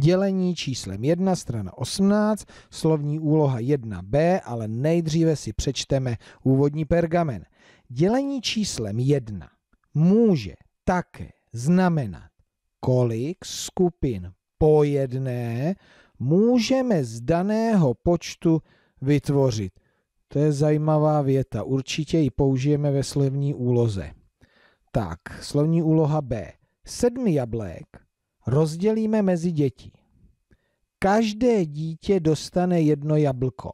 Dělení číslem 1, strana 18, slovní úloha 1b, ale nejdříve si přečteme úvodní pergamen. Dělení číslem 1 může také znamenat, kolik skupin po jedné můžeme z daného počtu vytvořit. To je zajímavá věta, určitě ji použijeme ve slovní úloze. Tak, slovní úloha B. Sedmi jablek rozdělíme mezi děti. Každé dítě dostane jedno jablko.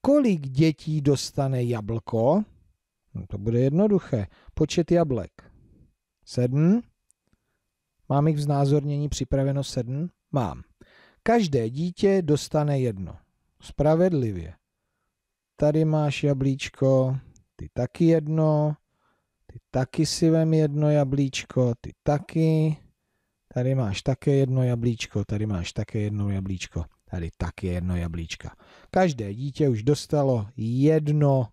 Kolik dětí dostane jablko? No to bude jednoduché. Počet jablek. Sedm. Mám jich v znázornění připraveno sedm? Mám. Každé dítě dostane jedno. Spravedlivě. Tady máš jablíčko, ty taky jedno, ty taky si vem jedno jablíčko, ty taky. Tady máš také jedno jablíčko, tady máš také jedno jablíčko, tady také jedno jablíčka. Každé dítě už dostalo jedno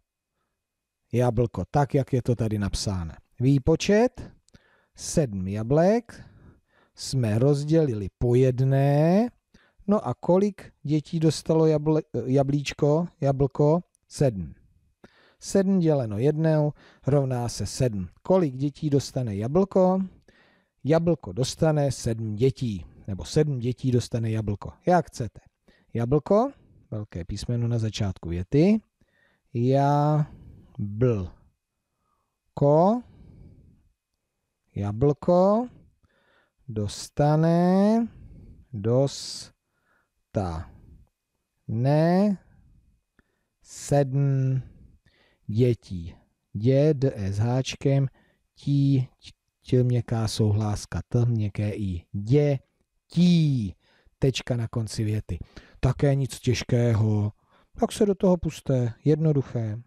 jablko, tak jak je to tady napsáno. Výpočet sedm jablek jsme rozdělili po jedné. No a kolik dětí dostalo jabl, jablíčko, jablko? Sedm. Sedm děleno jednou rovná se sedm. Kolik dětí dostane jablko? Jablko dostane sedm dětí, nebo sedm dětí dostane jablko. Jak chcete. Jablko, velké písmeno na začátku věty, ko jablko dostane, dosta, ne, sedm dětí. Děd s háčkem, tí, tí tělměká souhláska T, měkké I, dě, tí, tečka na konci věty. Také nic těžkého, tak se do toho puste, jednoduché.